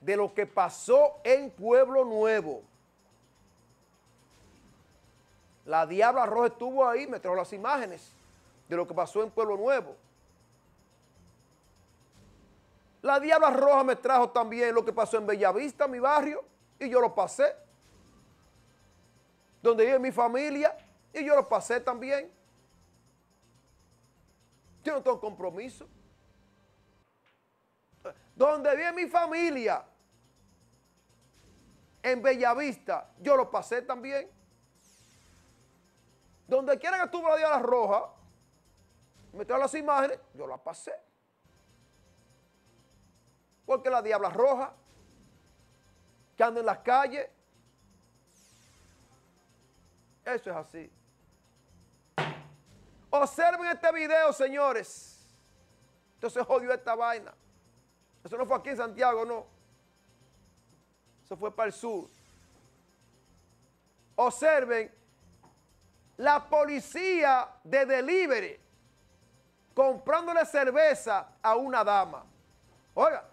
de lo que pasó en Pueblo Nuevo. La Diabla Roja estuvo ahí, me trajo las imágenes de lo que pasó en Pueblo Nuevo. La Diabla Roja me trajo también lo que pasó en Bellavista, mi barrio, y yo lo pasé. Donde vive mi familia, y yo lo pasé también. Yo no tengo compromiso. Donde vive mi familia, en Bellavista, yo lo pasé también. Donde quiera que estuvo la diabla roja, me trae las imágenes, yo la pasé. Porque la diabla roja, que anda en las calles, eso es así. Observen este video, señores. Entonces jodió esta vaina. Eso no fue aquí en Santiago, no. Eso fue para el sur. Observen, la policía de delivery comprándole cerveza a una dama. Oiga,